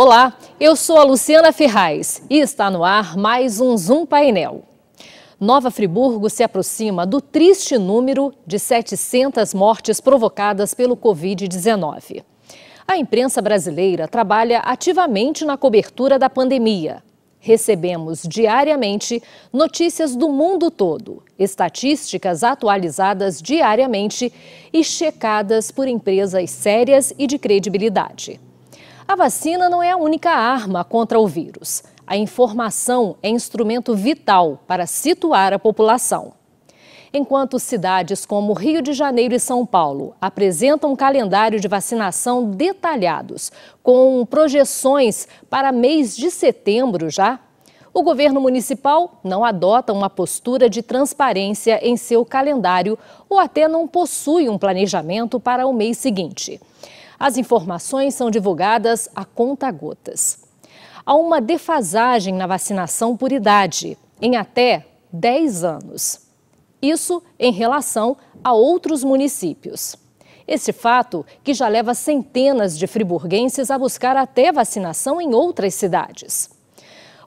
Olá, eu sou a Luciana Ferraz e está no ar mais um Zoom Painel. Nova Friburgo se aproxima do triste número de 700 mortes provocadas pelo Covid-19. A imprensa brasileira trabalha ativamente na cobertura da pandemia. Recebemos diariamente notícias do mundo todo, estatísticas atualizadas diariamente e checadas por empresas sérias e de credibilidade. A vacina não é a única arma contra o vírus. A informação é instrumento vital para situar a população. Enquanto cidades como Rio de Janeiro e São Paulo apresentam um calendário de vacinação detalhados, com projeções para mês de setembro já, o governo municipal não adota uma postura de transparência em seu calendário ou até não possui um planejamento para o mês seguinte. As informações são divulgadas a conta-gotas. Há uma defasagem na vacinação por idade, em até 10 anos. Isso em relação a outros municípios. Esse fato que já leva centenas de friburguenses a buscar até vacinação em outras cidades.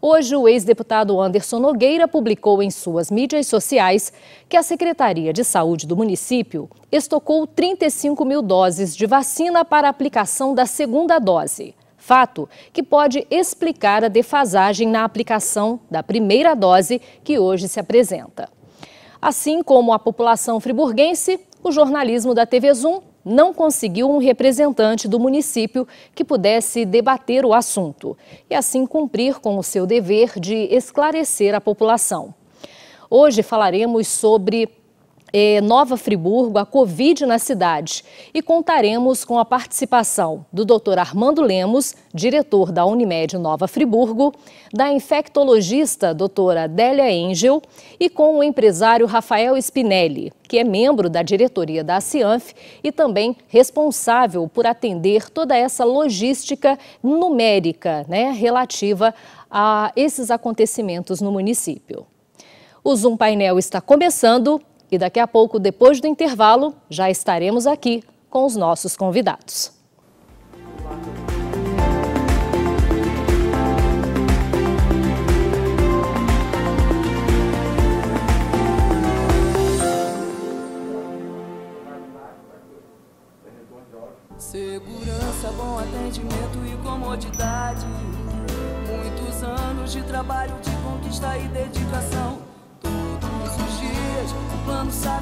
Hoje, o ex-deputado Anderson Nogueira publicou em suas mídias sociais que a Secretaria de Saúde do município estocou 35 mil doses de vacina para aplicação da segunda dose. Fato que pode explicar a defasagem na aplicação da primeira dose que hoje se apresenta. Assim como a população friburguense, o jornalismo da TV Zoom não conseguiu um representante do município que pudesse debater o assunto e assim cumprir com o seu dever de esclarecer a população. Hoje falaremos sobre Nova Friburgo, a Covid na cidade. E contaremos com a participação do Dr. Armando Lemos, diretor da Unimed Nova Friburgo, da infectologista doutora Délia Engel e com o empresário Rafael Spinelli, que é membro da diretoria da Cianf e também responsável por atender toda essa logística numérica né, relativa a esses acontecimentos no município. O Zoom Painel está começando. E daqui a pouco, depois do intervalo, já estaremos aqui com os nossos convidados. Segurança, bom atendimento e comodidade. Muitos anos de trabalho, de conquista e dedicação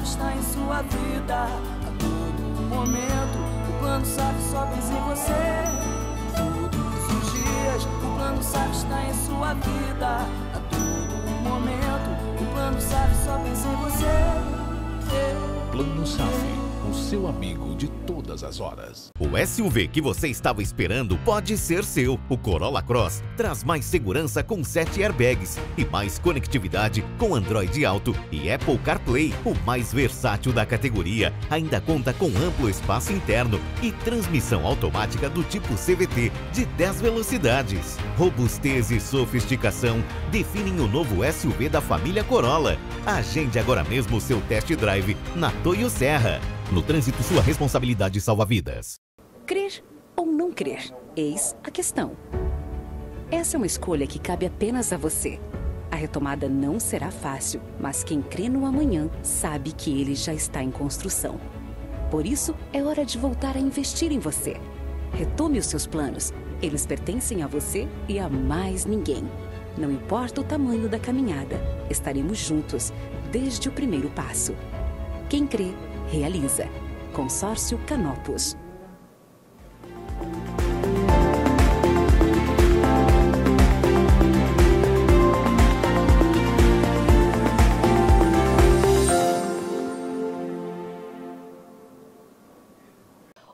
chave está em sua vida a todo momento. O plano sabe só pensar em você. Todos os dias, o plano sabe está em sua vida a todo momento. O plano sabe só pensar em você. Plano sabe o seu amigo de todas as horas. O SUV que você estava esperando pode ser seu. O Corolla Cross traz mais segurança com 7 airbags e mais conectividade com Android Auto e Apple CarPlay. O mais versátil da categoria ainda conta com amplo espaço interno e transmissão automática do tipo CVT de 10 velocidades. Robustez e sofisticação definem o novo SUV da família Corolla. Agende agora mesmo seu test drive na Toyo Serra. No trânsito, sua responsabilidade salva vidas. Crer ou não crer? Eis a questão. Essa é uma escolha que cabe apenas a você. A retomada não será fácil, mas quem crê no amanhã sabe que ele já está em construção. Por isso, é hora de voltar a investir em você. Retome os seus planos. Eles pertencem a você e a mais ninguém. Não importa o tamanho da caminhada, estaremos juntos desde o primeiro passo. Quem crê realiza. Consórcio Canopus.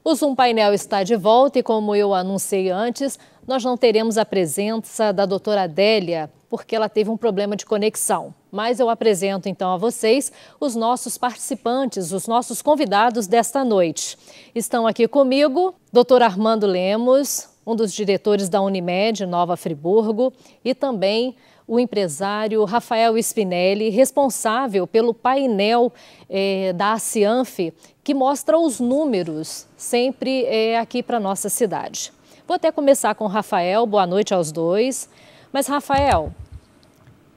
O Zoom Painel está de volta e, como eu anunciei antes, nós não teremos a presença da doutora Adélia porque ela teve um problema de conexão. Mas eu apresento então a vocês os nossos participantes, os nossos convidados desta noite. Estão aqui comigo, Dr. Armando Lemos, um dos diretores da Unimed Nova Friburgo, e também o empresário Rafael Spinelli, responsável pelo painel eh, da ACIANF, que mostra os números sempre eh, aqui para a nossa cidade. Vou até começar com o Rafael, boa noite aos dois. Mas, Rafael,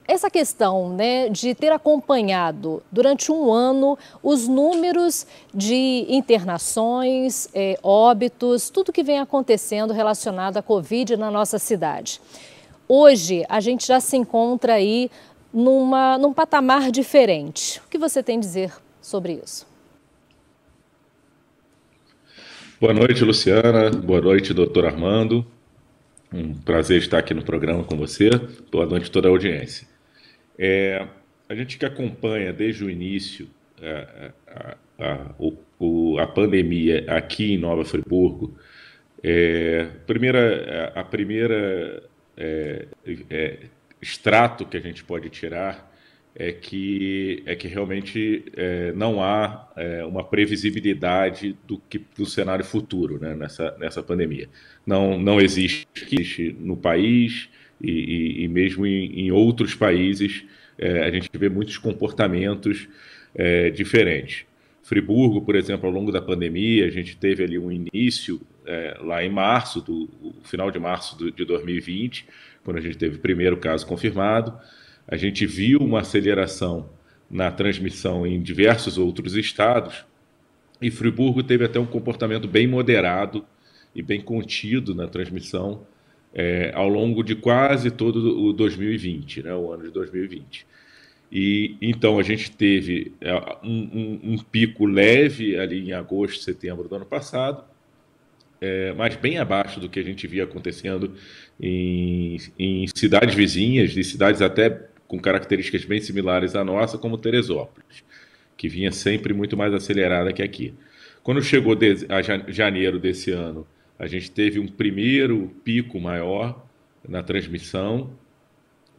essa questão né, de ter acompanhado durante um ano os números de internações, é, óbitos, tudo que vem acontecendo relacionado à Covid na nossa cidade. Hoje, a gente já se encontra aí numa, num patamar diferente. O que você tem a dizer sobre isso? Boa noite, Luciana. Boa noite, doutor Armando. Um prazer estar aqui no programa com você. Boa noite a toda a audiência. É, a gente que acompanha desde o início é, é, a, a, a, o, a pandemia aqui em Nova Friburgo, é, primeira, é, a, primeira é, é, extrato que a gente pode tirar é que, é que realmente é, não há é, uma previsibilidade do, que, do cenário futuro né, nessa, nessa pandemia. Não, não existe, existe no país e, e, e mesmo em, em, outros países é, a gente vê muitos comportamentos é, diferentes. Friburgo, por exemplo, ao longo da pandemia, a gente teve ali um início é, lá em março, do final de março do, de 2020, quando a gente teve o primeiro caso confirmado. A gente viu uma aceleração na transmissão em diversos outros estados e Friburgo teve até um comportamento bem moderado e bem contido na transmissão é, ao longo de quase todo o 2020, né, o ano de 2020. E então a gente teve é, um, um, um pico leve ali em agosto, setembro do ano passado, é, mas bem abaixo do que a gente via acontecendo em, em cidades vizinhas, de cidades até com características bem similares à nossa, como Teresópolis, que vinha sempre muito mais acelerada que aqui. Quando chegou a janeiro desse ano, a gente teve um primeiro pico maior na transmissão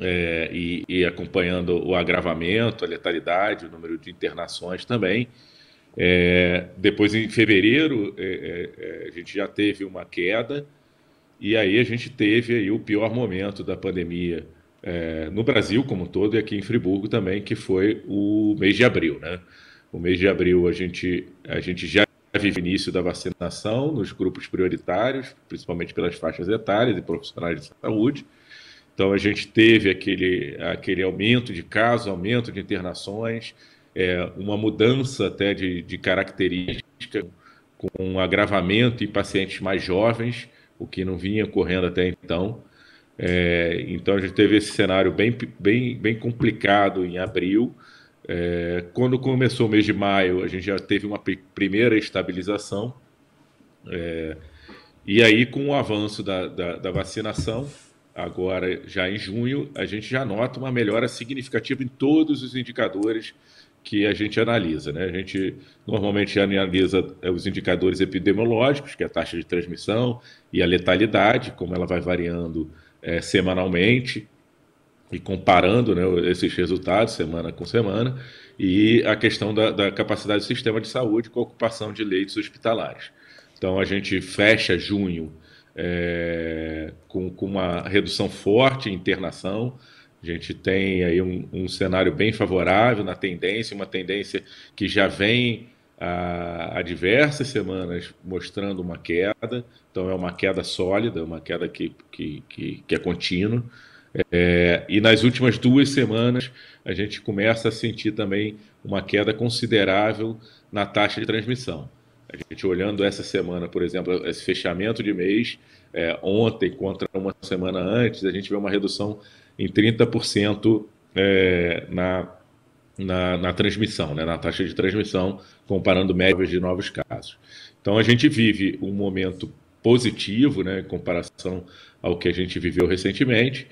é, e, e, acompanhando o agravamento, a letalidade, o número de internações também. É, depois, em fevereiro, é, é, é a gente já teve uma queda e aí a gente teve aí o pior momento da pandemia é, no Brasil como um todo e aqui em Friburgo também, que foi o mês de abril. Né? O mês de abril a gente, a gente já vive o início da vacinação nos grupos prioritários, principalmente pelas faixas etárias e profissionais de saúde. Então a gente teve aquele, aquele aumento de casos, aumento de internações, é, uma mudança até de, de característica, com um agravamento em pacientes mais jovens, o que não vinha ocorrendo até então. É, então a gente teve esse cenário bem, bem, bem complicado em abril. É, quando começou o mês de maio, a gente já teve uma primeira estabilização. É, e aí, com o avanço da, da, da, vacinação, agora já em junho, a gente já nota uma melhora significativa em todos os indicadores que a gente analisa. Né? A gente normalmente analisa é, os indicadores epidemiológicos, que é a taxa de transmissão e a letalidade, como ela vai variando é, semanalmente e comparando né, esses resultados semana com semana e a questão da, da capacidade do sistema de saúde com a ocupação de leitos hospitalares. Então a gente fecha junho é, com, com, uma redução forte em internação. A gente tem aí um, um cenário bem favorável na tendência, uma tendência que já vem há, há diversas semanas mostrando uma queda, então é uma queda sólida, uma queda que, que, que, que é contínua. É, e nas últimas duas semanas a gente começa a sentir também uma queda considerável na taxa de transmissão. A gente olhando essa semana, por exemplo, esse fechamento de mês, é, ontem contra uma semana antes, a gente vê uma redução em 30% é, na na, na transmissão, né, na taxa de transmissão, comparando médias de novos casos. Então a gente vive um momento positivo, né, em comparação ao que a gente viveu recentemente,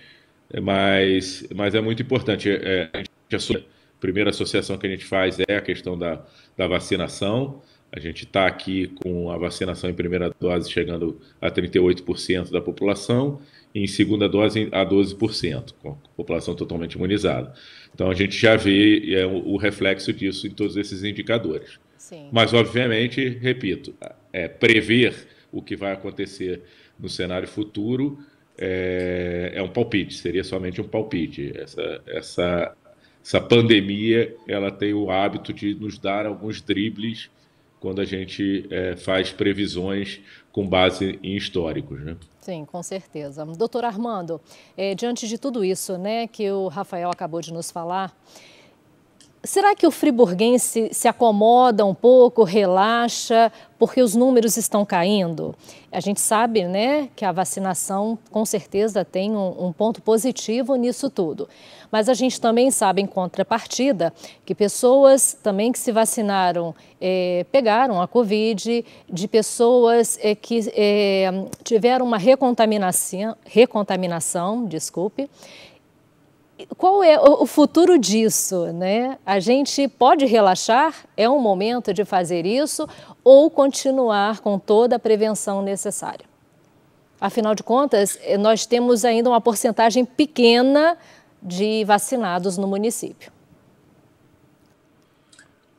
mas, mas é muito importante. É, é a, gente, a, primeira associação que a gente faz é a questão da, da vacinação. A gente está aqui com a vacinação em primeira dose chegando a 38% da população em segunda dose a 12%, com a população totalmente imunizada. Então a gente já vê é, o reflexo disso em todos esses indicadores. Sim. Mas, obviamente, repito, é, prever o que vai acontecer no cenário futuro é, é um palpite, seria somente um palpite. Essa, essa, essa pandemia ela tem o hábito de nos dar alguns dribles quando a gente é, faz previsões com base em históricos. Né? Sim, com certeza. Doutor Armando, é, diante de tudo isso né, que o Rafael acabou de nos falar, Será que o friburguense se acomoda um pouco, relaxa, porque os números estão caindo? A gente sabe né, que a vacinação com certeza tem um, um ponto positivo nisso tudo. Mas a gente também sabe, em contrapartida, que pessoas também que se vacinaram é, pegaram a Covid, de pessoas é, que é, tiveram uma recontaminação, recontaminação desculpe, qual é o futuro disso? Né? A gente pode relaxar? É um momento de fazer isso ou continuar com toda a prevenção necessária? Afinal de contas, eh, nós temos ainda uma porcentagem pequena de vacinados no município.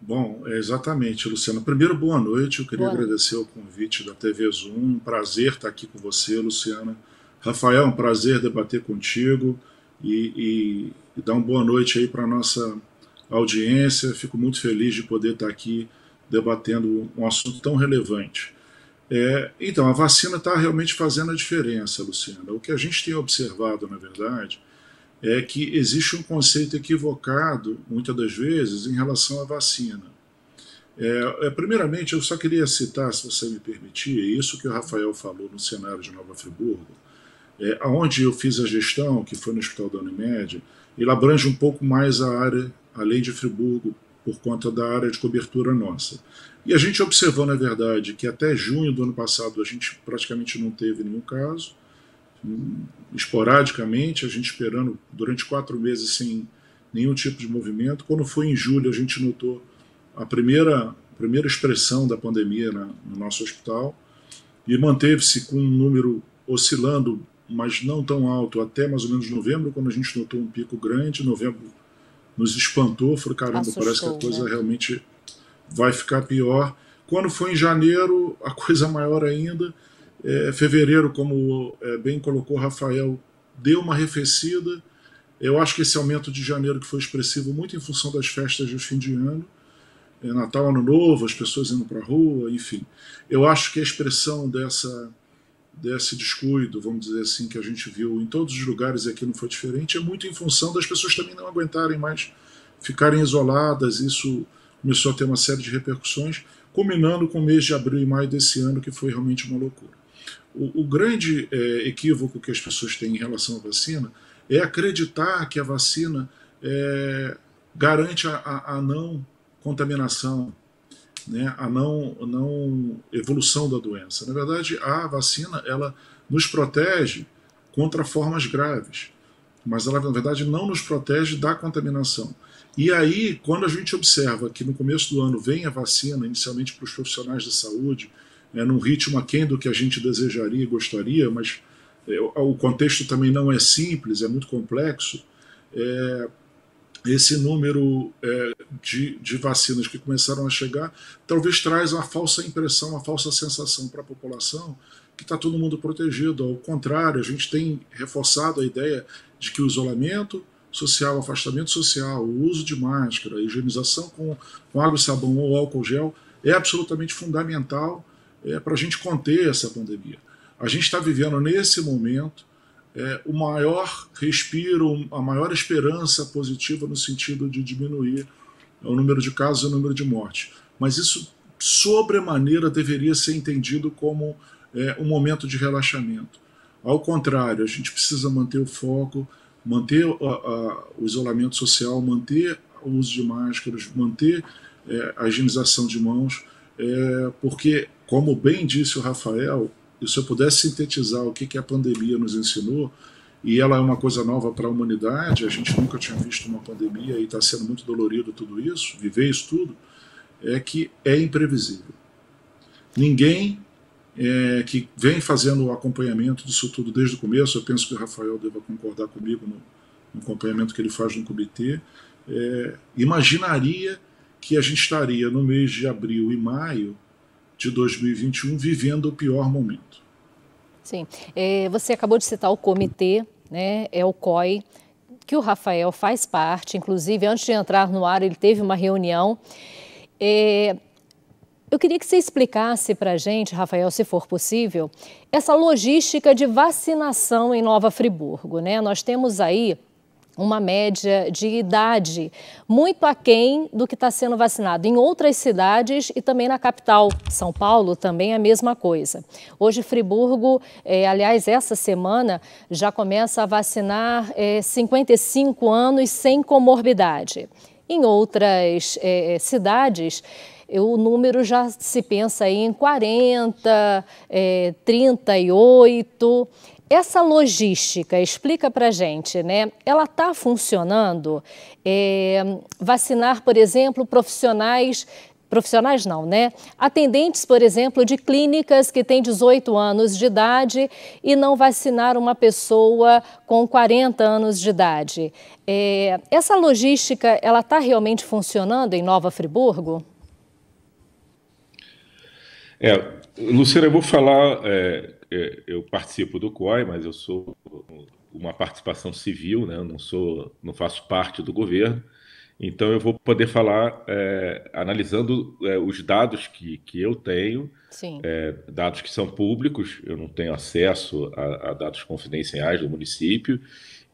Bom, exatamente, Luciana. Primeiro, boa noite. Eu queria boa. agradecer o convite da TV Zoom. Um prazer estar aqui com você, Luciana. Rafael, um prazer debater contigo e, e, e dar uma boa noite aí para nossa audiência. Fico muito feliz de poder estar aqui debatendo um assunto tão relevante. É, então, a vacina está realmente fazendo a diferença, Luciana. O que a gente tem observado, na verdade, é que existe um conceito equivocado, muitas das vezes, em relação à vacina. É, é, primeiramente, eu só queria citar, se você me permitir, isso que o Rafael falou no cenário de Nova Friburgo, é, aonde eu fiz a gestão, que foi no Hospital da Unimed, ele abrange um pouco mais a área, além de Friburgo, por conta da área de cobertura nossa. E a gente observou, na verdade, que até junho do ano passado a gente praticamente não teve nenhum caso, esporadicamente, a gente esperando durante quatro meses sem nenhum tipo de movimento. Quando foi em julho, a gente notou a primeira, a primeira expressão da pandemia na, no nosso hospital e manteve-se com um número oscilando mas não tão alto, até mais ou menos novembro, quando a gente notou um pico grande, novembro nos espantou, falou, caramba, Assustou, parece que a né? coisa né? realmente vai ficar pior. Quando foi em janeiro, a coisa maior ainda. É, fevereiro, como é, bem colocou Rafael, deu uma arrefecida. Eu acho que esse aumento de janeiro que foi expressivo muito em função das festas de fim de ano, é Natal, Ano Novo, as pessoas indo para a rua, enfim. Eu acho que a expressão dessa desse descuido, vamos dizer assim, que a gente viu em todos os lugares e aqui não foi diferente, é muito em função das pessoas também não aguentarem mais ficarem isoladas. Isso começou a ter uma série de repercussões, culminando com o mês de abril e maio desse ano, que foi realmente uma loucura. O, o grande é, equívoco que as pessoas têm em relação à vacina é acreditar que a vacina é, garante a, a, a não contaminação, né, a não, não evolução da doença. Na verdade, a vacina ela nos protege contra formas graves, mas ela, na verdade, não nos protege da contaminação. E aí, quando a gente observa que no começo do ano vem a vacina, inicialmente para os profissionais da saúde, é, num ritmo aquém do que a gente desejaria e gostaria, mas é, o contexto também não é simples, é muito complexo, é, esse número é, de, de, vacinas que começaram a chegar talvez traz uma falsa impressão, uma falsa sensação para a população que está todo mundo protegido. Ao contrário, a gente tem reforçado a ideia de que o isolamento social, o afastamento social, o uso de máscara, a higienização com, com água e sabão ou álcool gel é absolutamente fundamental é, para a gente conter essa pandemia. A gente está vivendo nesse momento é, o maior respiro, a maior esperança positiva no sentido de diminuir o número de casos e o número de mortes. Mas isso, sobremaneira, deveria ser entendido como é, um momento de relaxamento. Ao contrário, a gente precisa manter o foco, manter a, a, o isolamento social, manter o uso de máscaras, manter é, a higienização de mãos, é, porque, como bem disse o Rafael, e se eu pudesse sintetizar o que, que a pandemia nos ensinou, e ela é uma coisa nova para a humanidade, a gente nunca tinha visto uma pandemia e está sendo muito dolorido tudo isso, viver isso tudo, é que é imprevisível. Ninguém é, que vem fazendo o acompanhamento disso tudo desde o começo, eu penso que o Rafael deva concordar comigo no, no acompanhamento que ele faz no comitê, é, imaginaria que a gente estaria no mês de abril e maio de 2021 vivendo o pior momento. Sim. É, você acabou de citar o comitê, né? É o COI que o Rafael faz parte. Inclusive, antes de entrar no ar, ele teve uma reunião. É... Eu queria que você explicasse para a gente, Rafael, se for possível, essa logística de vacinação em Nova Friburgo. Né? Nós temos aí uma média de idade muito aquém do que está sendo vacinado em outras cidades e também na capital. São Paulo também é a mesma coisa. Hoje, Friburgo, é, aliás, essa semana já começa a vacinar 55 é, anos sem comorbidade. Em outras cidades, o número já se pensa em 40, é, 38. Essa logística, explica para gente, né? Ela está funcionando? É, vacinar, por exemplo, profissionais profissionais não, né? Atendentes, por exemplo, de clínicas que têm 18 anos de idade e não vacinar uma pessoa com 40 anos de idade. É, essa logística, ela está realmente funcionando em Nova Friburgo? É, Luciana, eu vou falar é, é, eu participo do COI, mas eu sou uma participação civil, né? Eu não sou, não faço parte do governo. Então eu vou poder falar é, analisando é, os dados que, que eu tenho, é, dados que são públicos, eu não tenho acesso a, a dados confidenciais do município,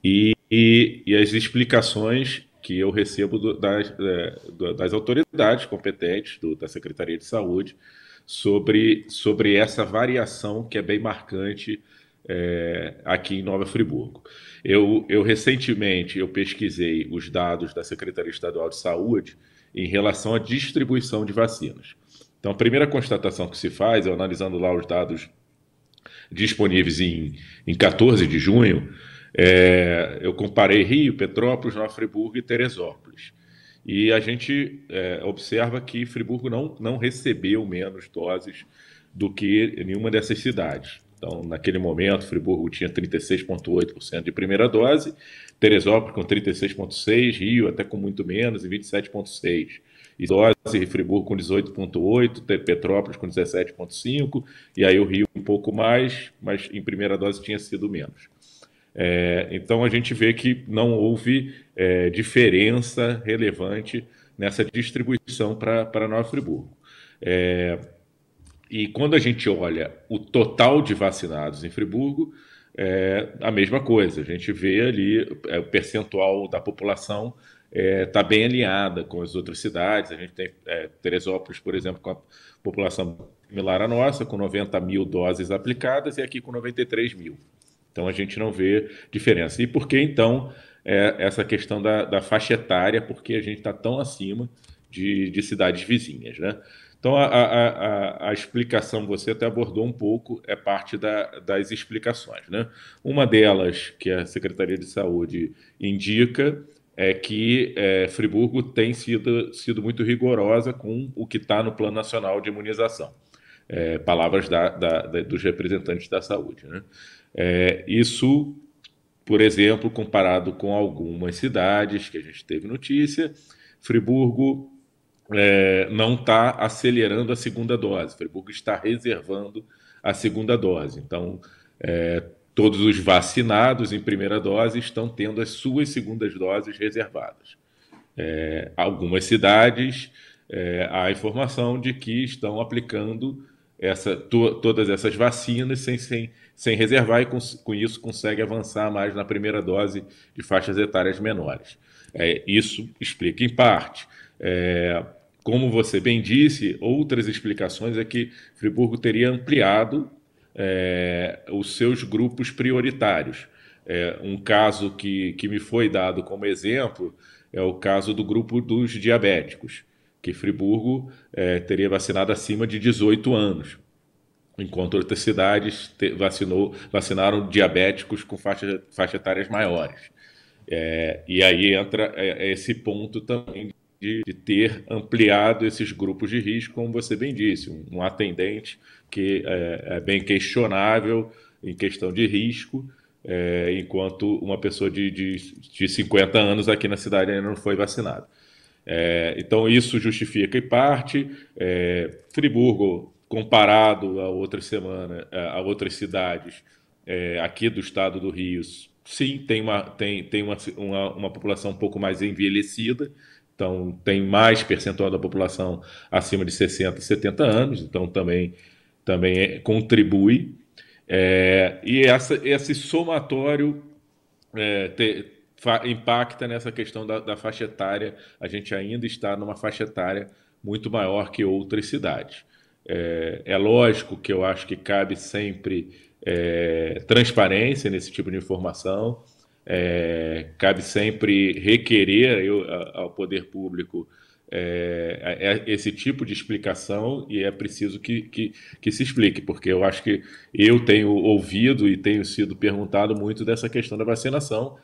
e, e, e, as explicações que eu recebo do, das, é, das autoridades competentes, do, da Secretaria de Saúde, sobre, sobre essa variação que é bem marcante é, aqui em Nova Friburgo. Eu, eu recentemente eu pesquisei os dados da Secretaria Estadual de Saúde em relação à distribuição de vacinas. Então, a primeira constatação que se faz, é analisando lá os dados disponíveis em, em 14 de junho, é, eu comparei Rio, Petrópolis, Nova Friburgo e Teresópolis. E a gente é, observa que Friburgo não, não recebeu menos doses do que nenhuma dessas cidades. Então, naquele momento, Friburgo tinha 36,8% de primeira dose, Teresópolis com 36,6%, Rio até com muito menos, e 27,6%. E dose, Friburgo com 18,8%, Petrópolis com 17,5%, e aí o Rio um pouco mais, mas em primeira dose tinha sido menos. É, então a gente vê que não houve é, diferença relevante nessa distribuição para Nova Friburgo. É, e quando a gente olha o total de vacinados em Friburgo, é a mesma coisa. A gente vê ali é, o percentual da população está é, tá bem alinhada com as outras cidades. A gente tem é, Teresópolis, por exemplo, com a população similar à nossa, com 90 mil doses aplicadas, e aqui com 93 mil. Então a gente não vê diferença. E por que então é, essa questão da, da, faixa etária? Porque a gente está tão acima de, de, cidades vizinhas, né? Então a, a, a, a, explicação você até abordou um pouco é parte da, das explicações, né? Uma delas que a Secretaria de Saúde indica é que é, Friburgo tem sido, sido muito rigorosa com o que está no Plano Nacional de Imunização. É, palavras da, da, da, dos representantes da saúde. Né? É, isso, por exemplo, comparado com algumas cidades que a gente teve notícia, Friburgo é, não está acelerando a segunda dose, Friburgo está reservando a segunda dose. Então, é, todos os vacinados em primeira dose estão tendo as suas segundas doses reservadas. É, algumas cidades é, há informação de que estão aplicando essa, to, todas essas vacinas sem, sem, sem reservar e com, com isso consegue avançar mais na primeira dose de faixas etárias menores. É, isso explica em parte. É, como você bem disse, outras explicações é que Friburgo teria ampliado é, os seus grupos prioritários. É, um caso que, que me foi dado como exemplo é o caso do grupo dos diabéticos, que Friburgo é, teria vacinado acima de 18 anos enquanto outras cidades vacinou, vacinaram diabéticos com faixas faixa etárias maiores. É, e aí entra é, é esse ponto também de, de, ter ampliado esses grupos de risco, como você bem disse, um, um atendente que é, é, bem questionável em questão de risco, é, enquanto uma pessoa de, de, de 50 anos aqui na cidade ainda não foi vacinada. É, então, isso justifica em parte. É, Friburgo comparado a outras semana, a outras cidades é, aqui do estado do Rio, sim, tem, uma, tem, tem uma, uma, uma população um pouco mais envelhecida, então tem mais percentual da população acima de 60, 70 anos, então também, também é, contribui. É, e essa, esse somatório é, te, fa, impacta nessa questão da, da faixa etária. A gente ainda está numa faixa etária muito maior que outras cidades. É, é lógico que eu acho que cabe sempre é, transparência nesse tipo de informação, é, cabe sempre requerer eu, ao poder público é, é esse tipo de explicação e é preciso que, que, que, se explique, porque eu acho que eu tenho ouvido e tenho sido perguntado muito dessa questão da vacinação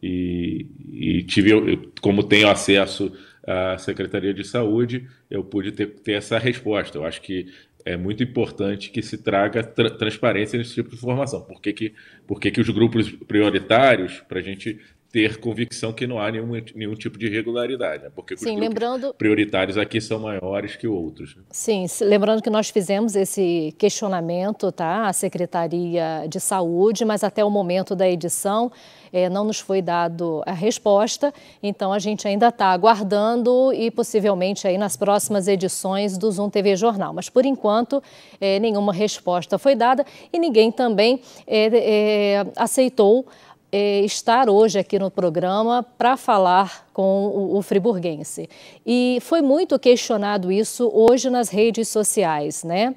e, e tive, como tenho acesso a Secretaria de Saúde, eu pude ter, ter essa resposta. Eu acho que é muito importante que se traga tra transparência nesse tipo de informação. Por que, que, por que, que os grupos prioritários, para a gente ter convicção que não há nenhum, nenhum tipo de irregularidade, né? porque Sim, lembrando... prioritários aqui são maiores que outros. Né? Sim, lembrando que nós fizemos esse questionamento tá, à Secretaria de Saúde, mas até o momento da edição eh, não nos foi dado a resposta, então a gente ainda está aguardando e possivelmente aí nas próximas edições do Zoom TV Jornal. Mas por enquanto eh, nenhuma resposta foi dada e ninguém também eh, aceitou é, estar hoje aqui no programa para falar com o, o, friburguense. E foi muito questionado isso hoje nas redes sociais, né?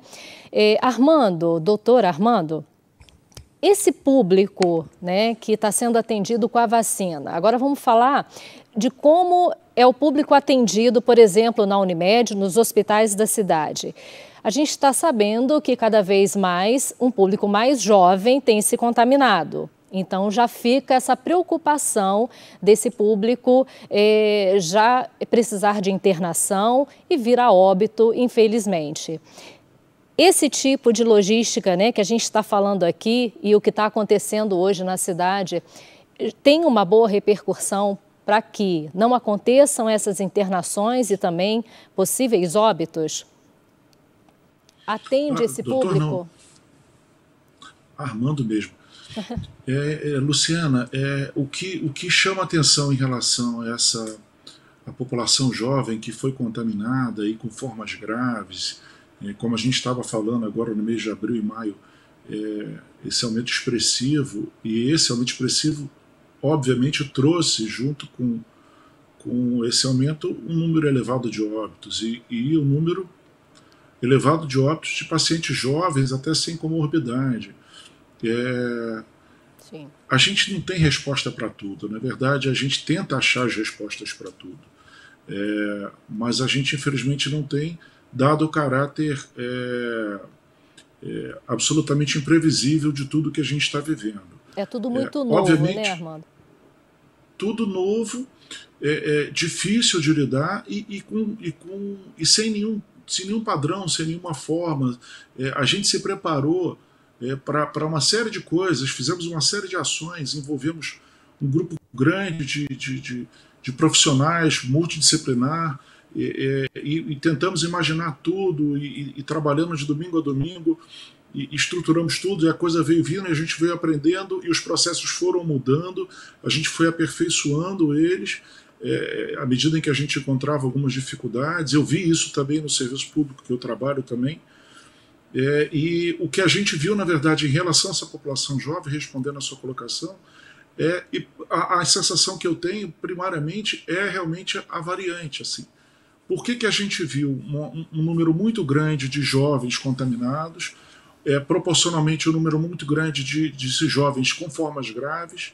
É, Armando, doutor Armando, esse público né, que está sendo atendido com a vacina, agora vamos falar de como é o público atendido, por exemplo, na Unimed, nos hospitais da cidade. A gente está sabendo que cada vez mais um público mais jovem tem se contaminado então já fica essa preocupação desse público eh, já precisar de internação e vir a óbito, infelizmente. Esse tipo de logística né, que a gente está falando aqui e o que está acontecendo hoje na cidade tem uma boa repercussão para que não aconteçam essas internações e também possíveis óbitos? Atende ah, esse doutor, público? Não. Armando mesmo. É, é, Luciana, é, o, que, o que chama atenção em relação a essa a população jovem que foi contaminada e com formas graves, é, como a gente estava falando agora no mês de abril e maio, é, esse aumento expressivo, e esse aumento expressivo, obviamente, trouxe junto com, com esse aumento um número elevado de óbitos e, e um número elevado de óbitos de pacientes jovens até sem comorbidade. É, Sim. A gente não tem resposta para tudo. Na verdade, a gente tenta achar as respostas para tudo. É, mas a gente, infelizmente, não tem, dado o caráter é, é, absolutamente imprevisível de tudo que a gente está vivendo. É tudo é, muito novo, né, Armando? Tudo novo, é, é difícil de lidar e, e, com, e, com, e sem, nenhum, sem nenhum padrão, sem nenhuma forma. a gente se preparou é, para uma série de coisas, fizemos uma série de ações, envolvemos um grupo grande de, de, de, de profissionais, multidisciplinar, é, é, e, e, tentamos imaginar tudo, e, e, trabalhamos de domingo a domingo, e, e estruturamos tudo, e a coisa veio vindo, e a gente veio aprendendo, e os processos foram mudando, a gente foi aperfeiçoando eles, é, à medida em que a gente encontrava algumas dificuldades, eu vi isso também no serviço público que eu trabalho também, é, e o que a gente viu, na verdade, em relação a essa população jovem, respondendo à sua colocação, é, a, a, sensação que eu tenho, primariamente, é realmente a variante. Assim. Por que, que a gente viu um, um número muito grande de jovens contaminados, é, proporcionalmente um número muito grande de, de jovens com formas graves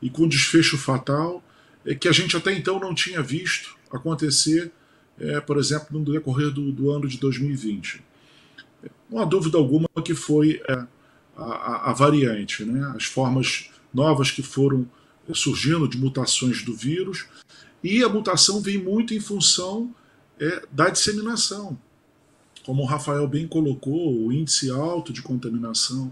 e com desfecho fatal, é, que a gente até então não tinha visto acontecer, é, por exemplo, no decorrer do, do ano de 2020? Não há dúvida alguma que foi é, a, a, variante, né? as formas novas que foram é, surgindo de mutações do vírus, e a mutação vem muito em função é, da disseminação. Como o Rafael bem colocou, o índice alto de contaminação,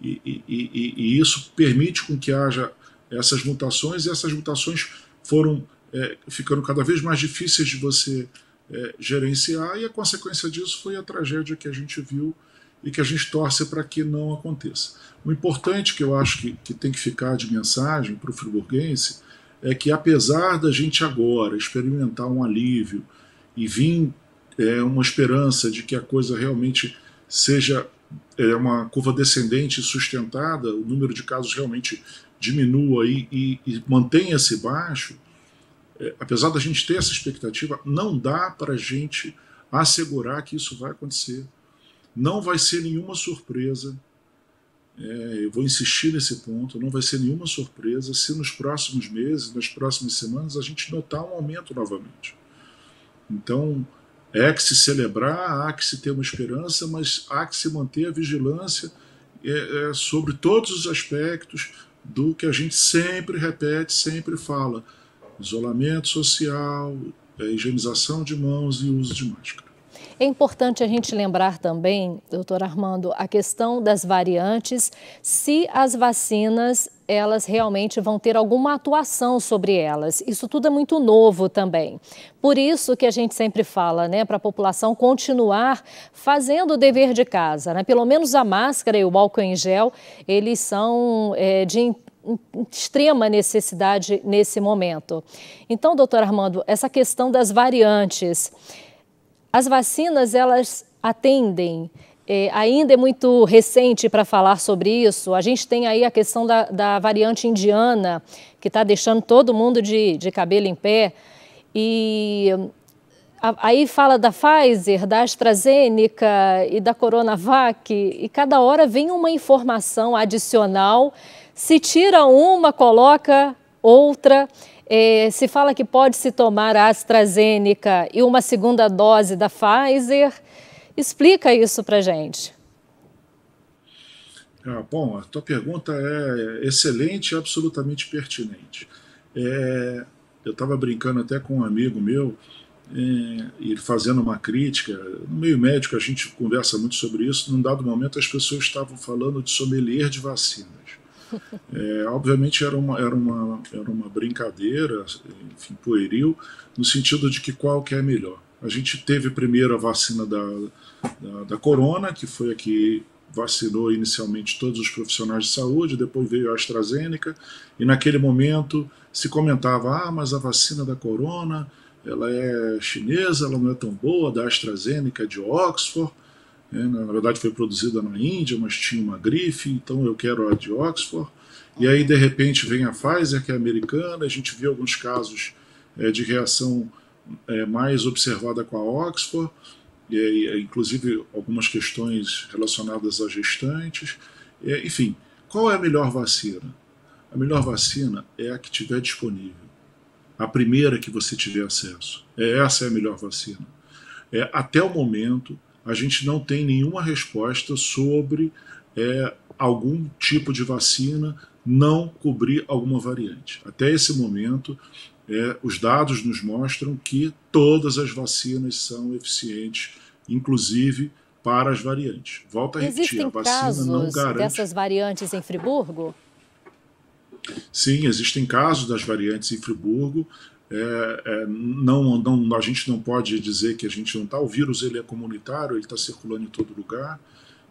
e, e, e, e isso permite com que haja essas mutações, e essas mutações foram é, ficando cada vez mais difíceis de você é, gerenciar, e a consequência disso foi a tragédia que a gente viu e que a gente torce para que não aconteça. O importante que eu acho que, que tem que ficar de mensagem para o friburguense é que, apesar da gente agora experimentar um alívio e vir é, uma esperança de que a coisa realmente seja é, uma curva descendente sustentada, o número de casos realmente diminua e, e, e mantenha-se baixo, é, apesar da gente ter essa expectativa, não dá para a gente assegurar que isso vai acontecer. Não vai ser nenhuma surpresa. É, eu vou insistir nesse ponto, não vai ser nenhuma surpresa se nos próximos meses, nas próximas semanas, a gente notar um aumento novamente. Então, é que se celebrar, há que se ter uma esperança, mas há que se manter a vigilância é, é, sobre todos os aspectos do que a gente sempre repete, sempre fala isolamento social, é, higienização de mãos e uso de máscara. É importante a gente lembrar também, doutor Armando, a questão das variantes, se as vacinas elas realmente vão ter alguma atuação sobre elas. Isso tudo é muito novo também. Por isso que a gente sempre fala, né, para a população continuar fazendo o dever de casa, né? Pelo menos a máscara e o álcool em gel, eles são é, de extrema necessidade nesse momento. Então, doutor Armando, essa questão das variantes, as vacinas elas atendem é, ainda é muito recente para falar sobre isso. A gente tem aí a questão da, da variante indiana, que está deixando todo mundo de, de, cabelo em pé. E a, aí fala da Pfizer, da AstraZeneca e da Coronavac, e cada hora vem uma informação adicional se tira uma, coloca outra. É, se fala que pode se tomar a AstraZeneca e uma segunda dose da Pfizer. Explica isso para gente. Ah, bom, a tua pergunta é excelente e absolutamente pertinente. É, eu estava brincando até com um amigo meu, é, ele fazendo uma crítica. No meio médico, a gente conversa muito sobre isso. Num dado momento, as pessoas estavam falando de sommelier de vacina. É, obviamente era uma, era, uma, era uma brincadeira, enfim, pueril, no sentido de que qual que é melhor. A gente teve primeiro a vacina da, da, da corona, que foi a que vacinou inicialmente todos os profissionais de saúde, depois veio a AstraZeneca, e naquele momento se comentava, ah, mas a vacina da corona, ela é chinesa, ela não é tão boa, da AstraZeneca é de Oxford, né? na verdade, foi produzida na Índia, mas tinha uma grife, então eu quero a de Oxford. E aí, de repente, vem a Pfizer, que é americana. A gente viu alguns casos é, de reação é, mais observada com a Oxford, e, é, inclusive algumas questões relacionadas a gestantes. É, enfim, qual é a melhor vacina? A melhor vacina é a que tiver disponível, a primeira que você tiver acesso. É, essa é a melhor vacina. É, até o momento, a gente não tem nenhuma resposta sobre é, algum tipo de vacina não cobrir alguma variante. Até esse momento, é, os dados nos mostram que todas as vacinas são eficientes, inclusive para as variantes. Volta a repetir, existem a vacina casos não garante. dessas variantes em Friburgo? Sim, existem casos das variantes em Friburgo. É, é, não, não, a gente não pode dizer que a gente não está. O vírus ele é comunitário, ele está circulando em todo lugar,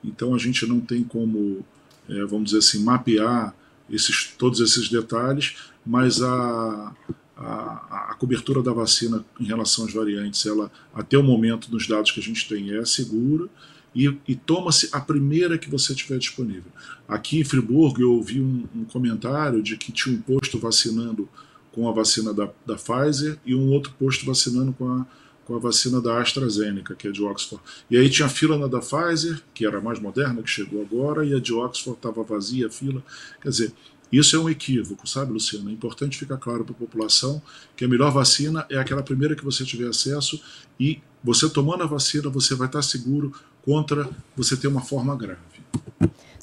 então a gente não tem como, é, vamos dizer assim, mapear esses, todos esses detalhes, mas a, a, a, cobertura da vacina em relação às variantes, ela até o momento, nos dados que a gente tem, é segura. E, e toma-se a primeira que você tiver disponível. Aqui em Friburgo, eu ouvi um, um comentário de que tinha um posto vacinando com a vacina da, da Pfizer e um outro posto vacinando com a, com a vacina da AstraZeneca, que é de Oxford. E aí tinha a fila na da Pfizer, que era a mais moderna, que chegou agora, e a de Oxford estava vazia a fila. Quer dizer, isso é um equívoco, sabe, Luciana? É importante ficar claro para a população que a melhor vacina é aquela primeira que você tiver acesso e você tomando a vacina você vai estar tá seguro contra você ter uma forma grave.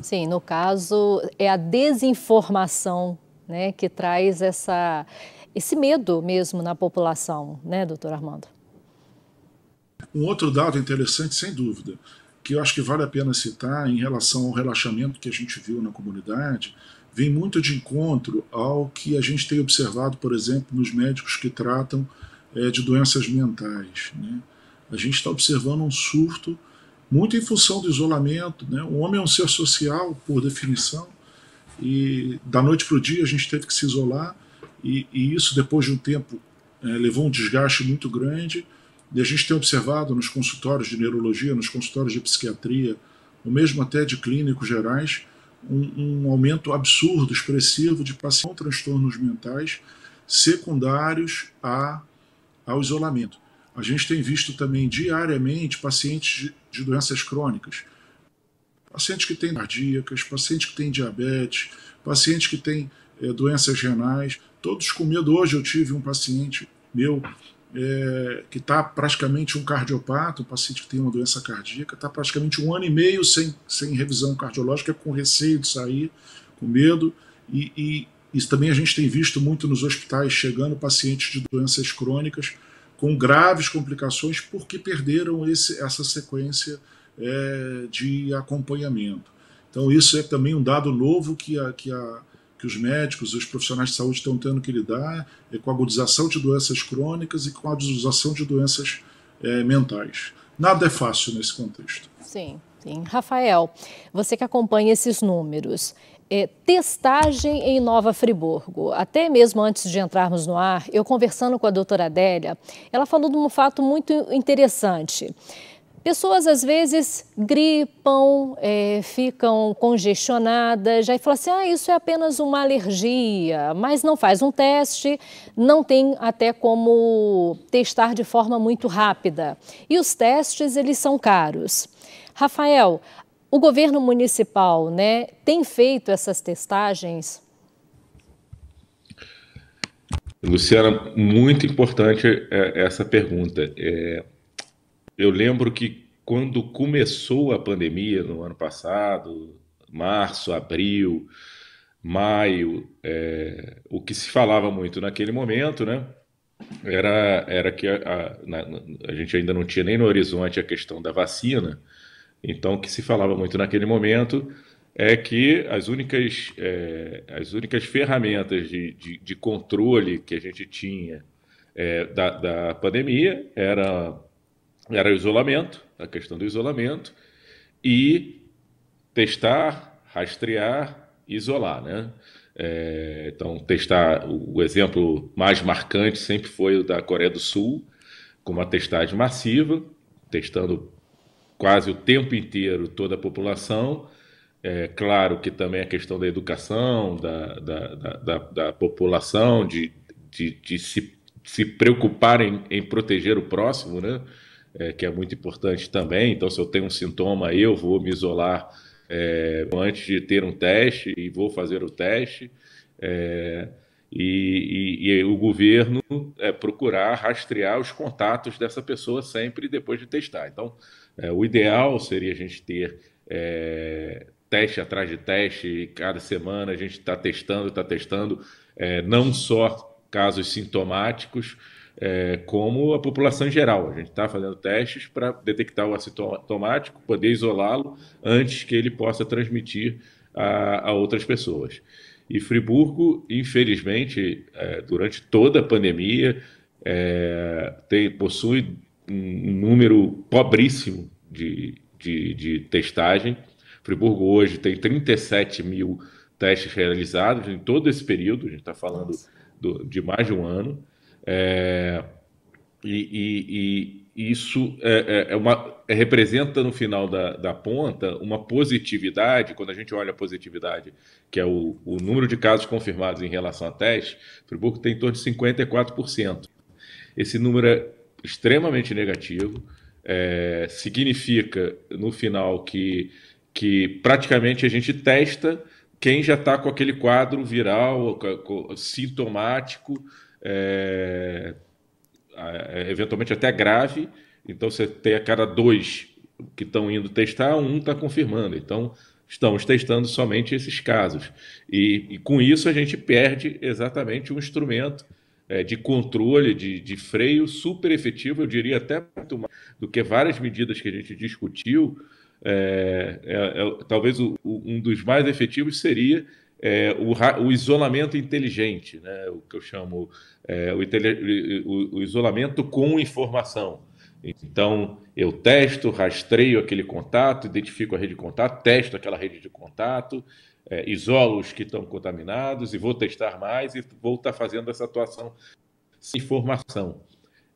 Sim, no caso é a desinformação né, que traz essa, esse medo mesmo na população, né, doutor Armando? Um outro dado interessante, sem dúvida, que eu acho que vale a pena citar em relação ao relaxamento que a gente viu na comunidade, vem muito de encontro ao que a gente tem observado, por exemplo, nos médicos que tratam é, de doenças mentais. Né? A gente está observando um surto muito em função do isolamento. Né? O homem é um ser social, por definição, e da noite para o dia a gente teve que se isolar, e, e isso depois de um tempo é, levou um desgaste muito grande, e a gente tem observado nos consultórios de neurologia, nos consultórios de psiquiatria, ou mesmo até de clínicos gerais, um, um aumento absurdo, expressivo de pacientes com transtornos mentais secundários a, ao isolamento. A gente tem visto também diariamente pacientes de, de doenças crônicas, pacientes que têm cardíacas, pacientes que têm diabetes, pacientes que têm é, eh, doenças renais, todos com medo. Hoje eu tive um paciente meu é, que está praticamente um cardiopata, um paciente que tem uma doença cardíaca, está praticamente um ano e meio sem, sem revisão cardiológica, com receio de sair, com medo, e, e isso também a gente tem visto muito nos hospitais chegando pacientes de doenças crônicas com graves complicações porque perderam esse, essa sequência é, de acompanhamento. Então, isso é também um dado novo que, a, que, a, que os médicos os profissionais de saúde estão tendo que lidar é com a agudização de doenças crônicas e com a agudização de doenças é, mentais. Nada é fácil nesse contexto. Sim, sim. Rafael, você que acompanha esses números, é, testagem em Nova Friburgo. Até mesmo antes de entrarmos no ar, eu conversando com a doutora Adélia, ela falou de um fato muito interessante. Pessoas às vezes gripam, é, ficam congestionadas, já fala assim: ah, isso é apenas uma alergia, mas não faz um teste, não tem até como testar de forma muito rápida. E os testes, eles são caros. Rafael, o governo municipal né, tem feito essas testagens? Luciana, muito importante é, essa pergunta. É eu lembro que quando começou a pandemia no ano passado, março, abril, maio, é, o que se falava muito naquele momento, né? Era, era que a, a, a, gente ainda não tinha nem no horizonte a questão da vacina, então o que se falava muito naquele momento é que as únicas, é, as únicas ferramentas de, de, de, controle que a gente tinha é, da, da pandemia era era o isolamento, a questão do isolamento, e testar, rastrear, isolar, né? É, então, testar, o exemplo mais marcante sempre foi o da Coreia do Sul, com uma testagem massiva, testando quase o tempo inteiro toda a população. É, claro que também a questão da educação, da, da, da, da população, de, de, de, se, de se preocuparem em proteger o próximo, né? é, que é muito importante também. Então, se eu tenho um sintoma, eu vou me isolar é, antes de ter um teste e vou fazer o teste. É, e, e, e, o governo é, procurar rastrear os contatos dessa pessoa sempre depois de testar. Então, é, o ideal seria a gente ter é, teste atrás de teste, cada semana a gente está testando, está testando, não só casos sintomáticos, é, como a população em geral. A gente está fazendo testes para detectar o assintomático, poder isolá-lo antes que ele possa transmitir a, a outras pessoas. E Friburgo, infelizmente, é, durante toda a pandemia, é, tem, possui um número pobríssimo de, de, de testagem. Friburgo hoje tem 37 mil testes realizados em todo esse período, a gente está falando do, de mais de um ano. É, e, e, e, isso é, é, é uma, é, representa no final da, da, ponta uma positividade, quando a gente olha a positividade, que é o, o número de casos confirmados em relação a teste, Friburgo tem em torno de 54%. Esse número é extremamente negativo, é, significa no final que, que praticamente a gente testa quem já está com aquele quadro viral, sintomático, é, é, eventualmente até grave. Então você tem a cada dois que estão indo testar, um está confirmando. Então estamos testando somente esses casos. E, e com isso a gente perde exatamente um instrumento é, de controle, de, de, freio super efetivo, eu diria até muito mais do que várias medidas que a gente discutiu. É, é, é talvez o, o, um dos mais efetivos seria é, o, o, isolamento inteligente, né? o que eu chamo é, o, o, o, isolamento com informação. Então, eu testo, rastreio aquele contato, identifico a rede de contato, testo aquela rede de contato, é, isolo os que estão contaminados e vou testar mais e vou estar tá fazendo essa atuação sem informação.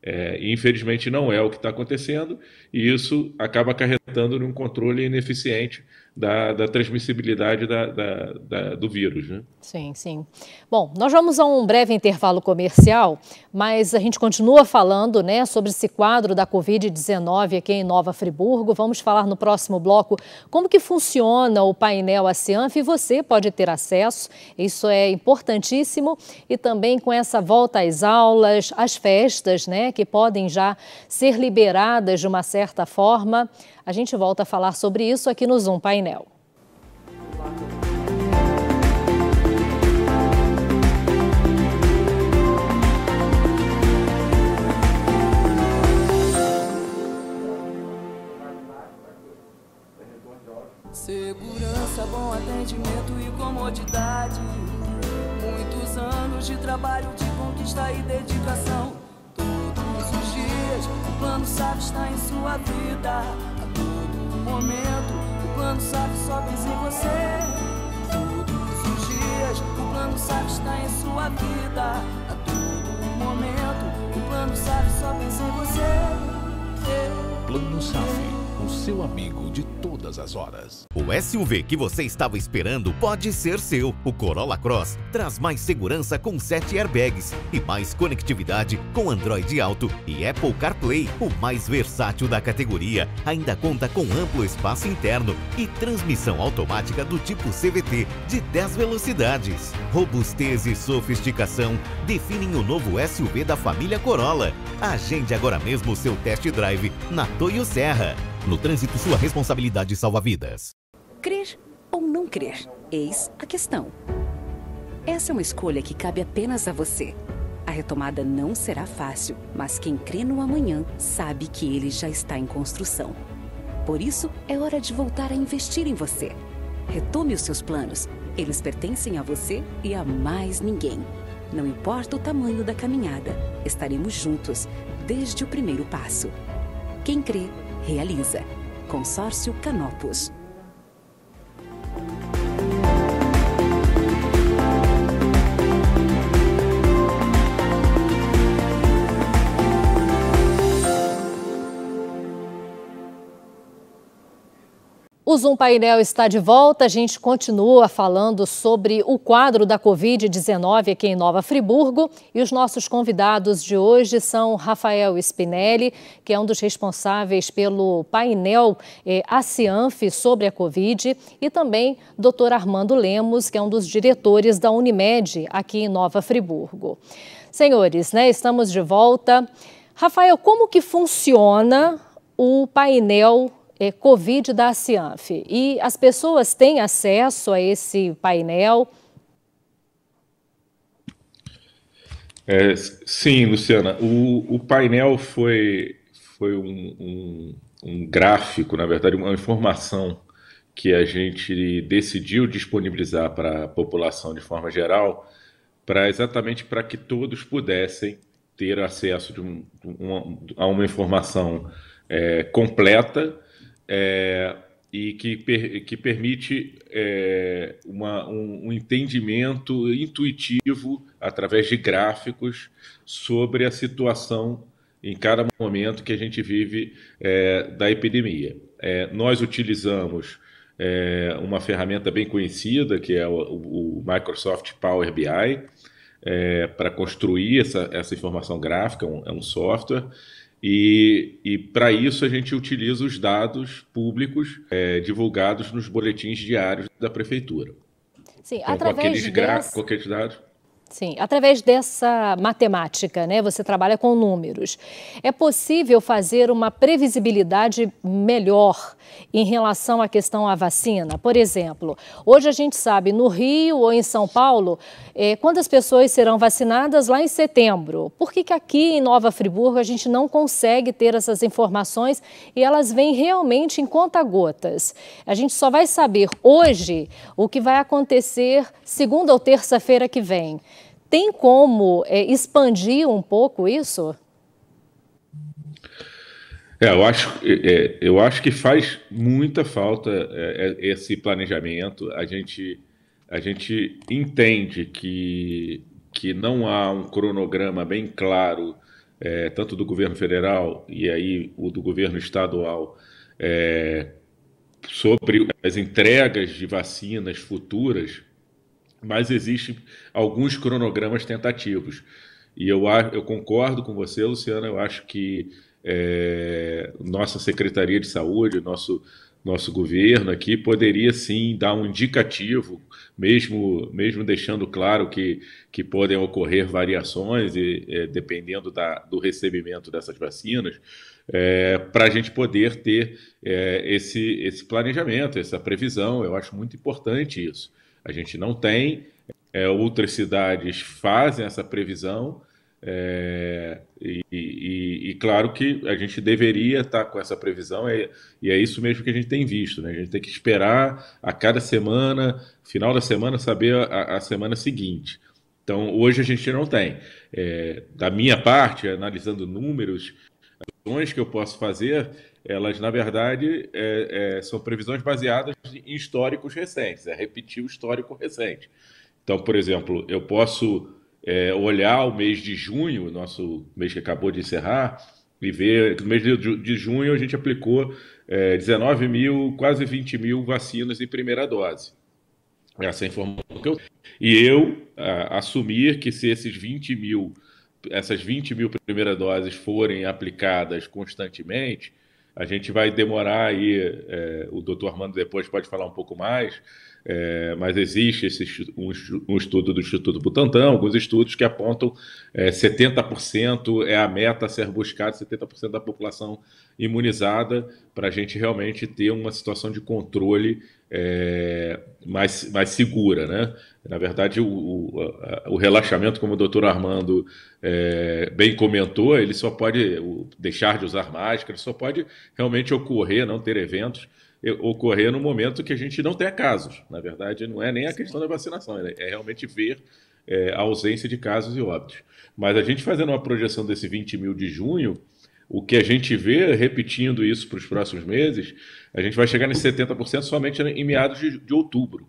É, infelizmente, não é o que está acontecendo e isso acaba acarretando num controle ineficiente da, da transmissibilidade da, da, do vírus. Né? Sim, sim. Bom, nós vamos a um breve intervalo comercial, mas a gente continua falando né, sobre esse quadro da Covid-19 aqui em Nova Friburgo. Vamos falar no próximo bloco como que funciona o painel ASEANF e você pode ter acesso. Isso é importantíssimo. E também com essa volta às aulas, às festas, né, que podem já ser liberadas de uma certa forma, a gente volta a falar sobre isso aqui no Zoom Painel. Segurança, bom atendimento e comodidade. Muitos anos de trabalho, de conquista e dedicação. Todos os dias, o plano SAF está em sua vida momento, o plano sabe só pensa em você. Todos os dias, o plano sabe está em sua vida. A todo momento, o plano sabe só pensa em você. Plano sabe seu amigo de todas as horas. O SUV que você estava esperando pode ser seu. O Corolla Cross traz mais segurança com 7 airbags e mais conectividade com Android Auto e Apple CarPlay. O mais versátil da categoria ainda conta com amplo espaço interno e transmissão automática do tipo CVT de 10 velocidades. Robustez e sofisticação definem o novo SUV da família Corolla. Agende agora mesmo seu test drive na Toyo Serra. No trânsito, sua responsabilidade salva vidas. Crer ou não crer? Eis a questão. Essa é uma escolha que cabe apenas a você. A retomada não será fácil, mas quem crê no amanhã sabe que ele já está em construção. Por isso, é hora de voltar a investir em você. Retome os seus planos. Eles pertencem a você e a mais ninguém. Não importa o tamanho da caminhada, estaremos juntos desde o primeiro passo. Quem crê realiza. Consórcio Canopus. O Zoom Painel está de volta. A gente continua falando sobre o quadro da Covid-19 aqui em Nova Friburgo. E os nossos convidados de hoje são Rafael Spinelli, que é um dos responsáveis pelo painel eh, ACIANF sobre a Covid, e também Dr. Armando Lemos, que é um dos diretores da Unimed aqui em Nova Friburgo. Senhores, né, estamos de volta. Rafael, como que funciona o painel é, Covid da Cianf. E as pessoas têm acesso a esse painel? É, sim, Luciana. O, o, painel foi, foi um, um, um gráfico, na verdade, uma informação que a gente decidiu disponibilizar para a população de forma geral, para exatamente para que todos pudessem ter acesso de um, uma, a uma informação é, completa é, e que, per, que permite é, uma, um, um, entendimento intuitivo através de gráficos sobre a situação em cada momento que a gente vive é, da epidemia. É, nós utilizamos é, uma ferramenta bem conhecida que é o, o Microsoft Power BI é, para construir essa, essa informação gráfica, um, é um software. E, e para isso a gente utiliza os dados públicos é, divulgados nos boletins diários da prefeitura. Sim, então, através desse... dados. Sim, através dessa matemática, né? Você trabalha com números. É possível fazer uma previsibilidade melhor em relação à questão à vacina? Por exemplo, hoje a gente sabe no Rio ou em São Paulo eh, quantas pessoas serão vacinadas lá em setembro. Por que, que aqui em Nova Friburgo a gente não consegue ter essas informações e elas vêm realmente em conta-gotas? A gente só vai saber hoje o que vai acontecer segunda ou terça-feira que vem. Tem como é, expandir um pouco isso? É, eu acho, é, é, eu acho que faz muita falta é, é, esse planejamento. A gente, a gente entende que, que não há um cronograma bem claro, é, tanto do governo federal e aí o do governo estadual, sobre as entregas de vacinas futuras, mas existem alguns cronogramas tentativos. E eu, eu concordo com você, Luciana, eu acho que é, nossa Secretaria de Saúde, nosso, nosso governo aqui poderia sim dar um indicativo, mesmo, mesmo deixando claro que, que podem ocorrer variações e, é, dependendo da, do recebimento dessas vacinas, é, para a gente poder ter é, esse, esse planejamento, essa previsão. Eu acho muito importante isso. A gente não tem, é, outras cidades fazem essa previsão é, e, e, e, claro que a gente deveria estar com essa previsão, e, é, e, é isso mesmo que a gente tem visto, né? A gente tem que esperar a cada semana, final da semana, saber a, a semana seguinte. Então, hoje a gente não tem. É, da minha parte, analisando números, as previsões que eu posso fazer, elas, na verdade, é, é são previsões baseadas em históricos recentes, é repetir o histórico recente. Então, por exemplo, eu posso é, olhar o mês de junho, nosso mês que acabou de encerrar, e ver que no mês de, de junho a gente aplicou é, 19 mil, quase 20 mil vacinas em primeira dose. Essa é informação que eu. E eu a, assumir que se esses 20 mil, essas 20 mil primeiras doses forem aplicadas constantemente, a gente vai demorar aí, é, o doutor Armando depois pode falar um pouco mais, é, mas existe esse, um, um, estudo do Instituto Butantan, alguns estudos que apontam é, 70% é a meta a ser buscada, 70% da população imunizada, para a gente realmente ter uma situação de controle é, mais, mais segura. Né? Na verdade, o, o, o relaxamento, como o doutor Armando é, bem comentou, ele só pode deixar de usar máscara, só pode realmente ocorrer, não ter eventos ocorrer no momento que a gente não tenha casos. Na verdade, não é nem a questão da vacinação, é, é realmente ver é, a ausência de casos e óbitos. Mas a gente fazendo uma projeção desse 20 mil de junho, o que a gente vê, repetindo isso para os próximos meses, a gente vai chegar nesse 70% somente em meados de, de outubro.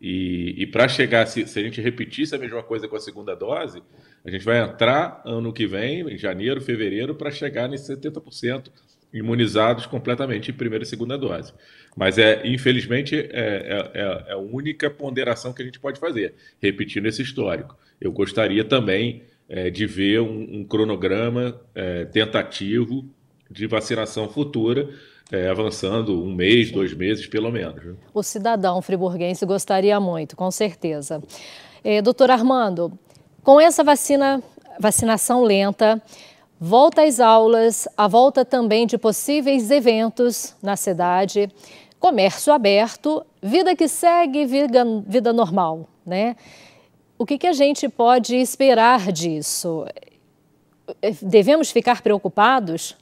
E, e para chegar, se, se, a gente repetisse a mesma coisa com a segunda dose, a gente vai entrar ano que vem, em janeiro, fevereiro, para chegar nesse 70%, imunizados completamente em primeira e segunda dose. Mas, é, infelizmente, é, é, é, é a única ponderação que a gente pode fazer, repetindo esse histórico. Eu gostaria também é, de ver um, um cronograma é, tentativo de vacinação futura, é, avançando um mês, dois meses, pelo menos. Né? O cidadão friburguense gostaria muito, com certeza. É, doutor Armando, com essa vacina, vacinação lenta, Volta às aulas, a volta também de possíveis eventos na cidade, comércio aberto, vida que segue, vida, vida normal, né? O que, que a gente pode esperar disso? Eh, devemos ficar preocupados?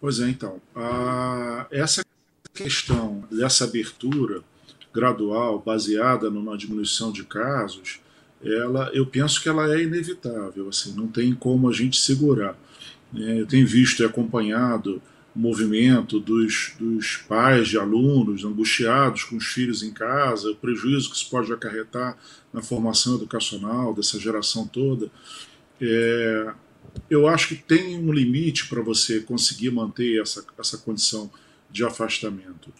Pois é, então. A, essa questão dessa abertura gradual, baseada numa diminuição de casos, ela, eu penso que ela é inevitável, assim, não tem como a gente segurar. Né? eu tenho visto e acompanhado o movimento dos, dos pais de alunos angustiados com os filhos em casa, o prejuízo que isso pode acarretar na formação educacional dessa geração toda. É, eu acho que tem um limite para você conseguir manter essa, essa condição de afastamento.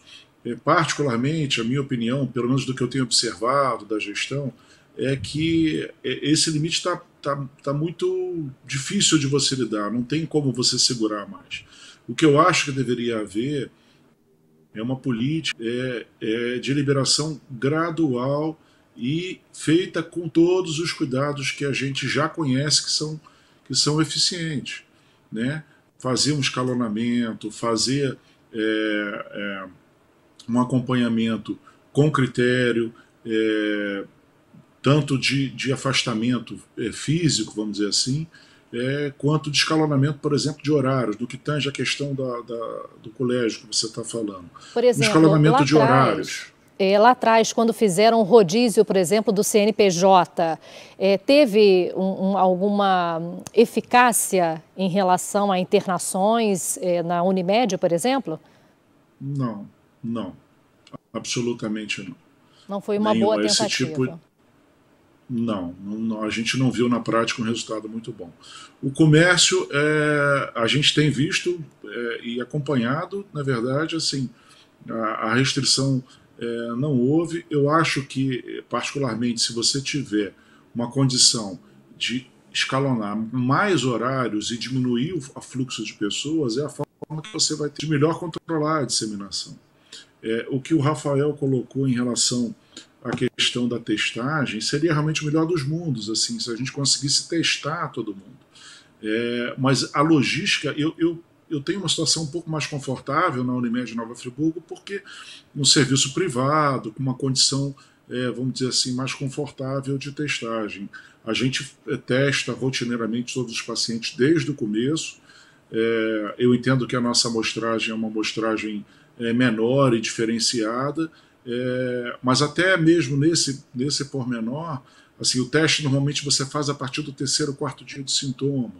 É, particularmente, a minha opinião, pelo menos do que eu tenho observado da gestão, é que esse limite está tá, tá muito difícil de você lidar, não tem como você segurar mais. O que eu acho que deveria haver é uma política é, é de liberação gradual e feita com todos os cuidados que a gente já conhece que são, que são eficientes. Né? Fazer um escalonamento, fazer é, é, um acompanhamento com critério, é, tanto de, de afastamento é, físico, vamos dizer assim, é, quanto de escalonamento, por exemplo, de horários, do que tange a questão da, da do colégio que você está falando. Por exemplo, o escalonamento de atrás, horários. É, lá atrás, quando fizeram o rodízio, por exemplo, do CNPJ, é, teve um, um, alguma eficácia em relação a internações na Unimed, por exemplo? Não, não. Absolutamente não. Não foi uma Nenhum, boa tipo tentativa. Tipo, não, não, a gente não viu na prática um resultado muito bom. O comércio, é, a gente tem visto é, e acompanhado, na verdade, assim, a, a restrição é, não houve. Eu acho que, particularmente, se você tiver uma condição de escalonar mais horários e diminuir o fluxo de pessoas, é a forma que você vai ter de melhor controlar a disseminação. É, o que o Rafael colocou em relação a questão da testagem, seria realmente o melhor dos mundos, assim, se a gente conseguisse testar todo mundo. É, mas a logística, eu, eu, eu tenho uma situação um pouco mais confortável na Unimed Nova Friburgo, porque um serviço privado, com uma condição, é, vamos dizer assim, mais confortável de testagem. A gente é, testa rotineiramente todos os pacientes desde o começo. É, eu entendo que a nossa amostragem é uma amostragem é, menor e diferenciada, é, mas até mesmo nesse, nesse pormenor, assim, o teste normalmente você faz a partir do terceiro, quarto dia de sintoma.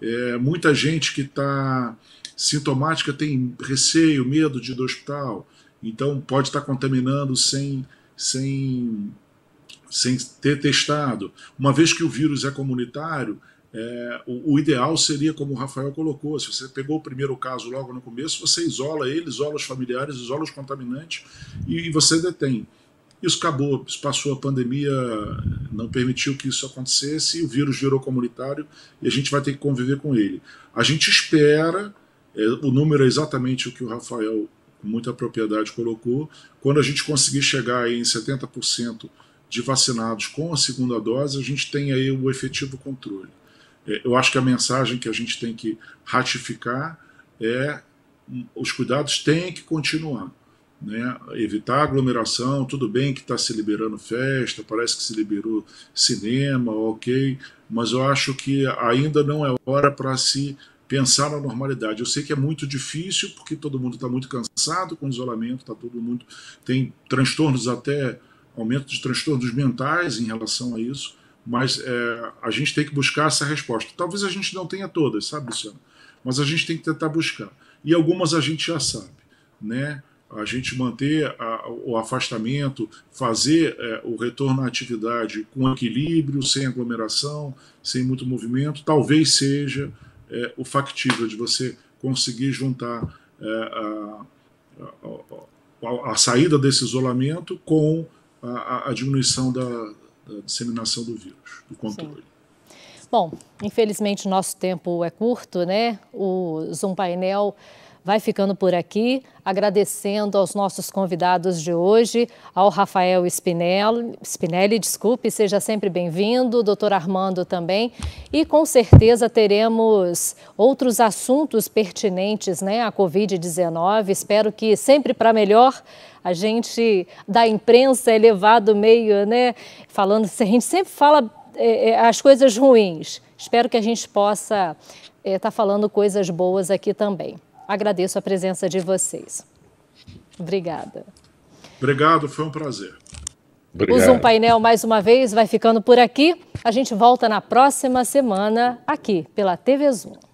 É, muita gente que está sintomática tem receio, medo de ir do hospital, então pode estar tá contaminando sem, sem, sem ter testado. Uma vez que o vírus é comunitário, é, o, o, ideal seria, como o Rafael colocou, se você pegou o primeiro caso logo no começo, você isola ele, isola os familiares, isola os contaminantes e, e você detém. Isso acabou, isso passou a pandemia, não permitiu que isso acontecesse, o vírus virou comunitário e a gente vai ter que conviver com ele. A gente espera, é, o número é exatamente o que o Rafael, com muita propriedade, colocou, quando a gente conseguir chegar em 70% de vacinados com a segunda dose, a gente tem aí o efetivo controle. É, eu acho que a mensagem que a gente tem que ratificar é hum, os cuidados têm que continuar. Né? Evitar aglomeração, tudo bem que está se liberando festa, parece que se liberou cinema, ok, mas eu acho que ainda não é hora para se pensar na normalidade. Eu sei que é muito difícil porque todo mundo está muito cansado com o isolamento, está todo mundo tem transtornos até aumento de transtornos mentais em relação a isso, mas é, a gente tem que buscar essa resposta. Talvez a gente não tenha todas, sabe, Luciano? Mas a gente tem que tentar buscar. E algumas a gente já sabe, né? A gente manter a, o afastamento, fazer é, o retorno à atividade com equilíbrio, sem aglomeração, sem muito movimento, talvez seja é, o factível de você conseguir juntar é, a, a, a, saída desse isolamento com a, a diminuição da, da disseminação do vírus, do controle. Sim. Bom, infelizmente o nosso tempo é curto, né? O Zoom Painel vai ficando por aqui, agradecendo aos nossos convidados de hoje, ao Rafael Spinelli, Spinelli desculpe, seja sempre bem-vindo, doutor Armando também, e com certeza teremos outros assuntos pertinentes né, à Covid-19, espero que sempre para melhor, a gente da imprensa é levado meio, né? Falando, a gente sempre fala é, é, as coisas ruins. Espero que a gente possa estar é, tá falando coisas boas aqui também. Agradeço a presença de vocês. Obrigada. Obrigado, foi um prazer. Obrigado. O Zoom Painel, mais uma vez, vai ficando por aqui. A gente volta na próxima semana aqui pela TV Zoom.